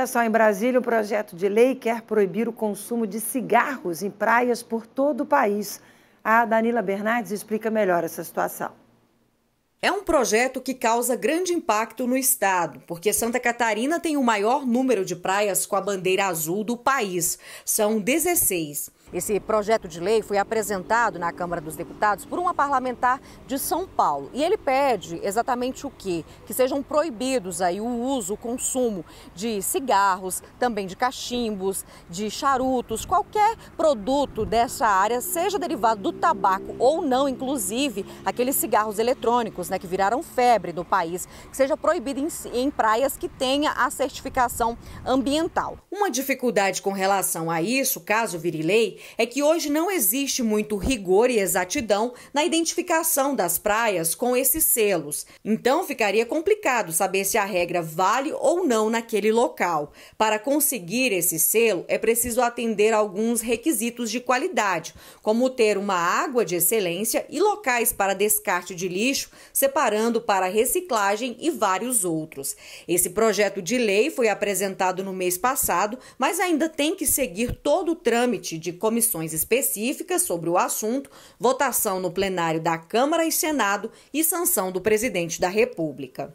Olha só, em Brasília, o projeto de lei quer proibir o consumo de cigarros em praias por todo o país. A Danila Bernardes explica melhor essa situação. É um projeto que causa grande impacto no estado, porque Santa Catarina tem o maior número de praias com a bandeira azul do país. São 16. Esse projeto de lei foi apresentado na Câmara dos Deputados por uma parlamentar de São Paulo. E ele pede exatamente o quê? Que sejam proibidos aí o uso, o consumo de cigarros, também de cachimbos, de charutos, qualquer produto dessa área, seja derivado do tabaco ou não, inclusive aqueles cigarros eletrônicos, né, que viraram febre no país, que seja proibido em, em praias que tenha a certificação ambiental. Uma dificuldade com relação a isso, caso vire lei, é que hoje não existe muito rigor e exatidão na identificação das praias com esses selos. Então ficaria complicado saber se a regra vale ou não naquele local. Para conseguir esse selo, é preciso atender alguns requisitos de qualidade, como ter uma água de excelência e locais para descarte de lixo, separando para reciclagem e vários outros. Esse projeto de lei foi apresentado no mês passado, mas ainda tem que seguir todo o trâmite de comissão comissões específicas sobre o assunto, votação no plenário da Câmara e Senado e sanção do presidente da República.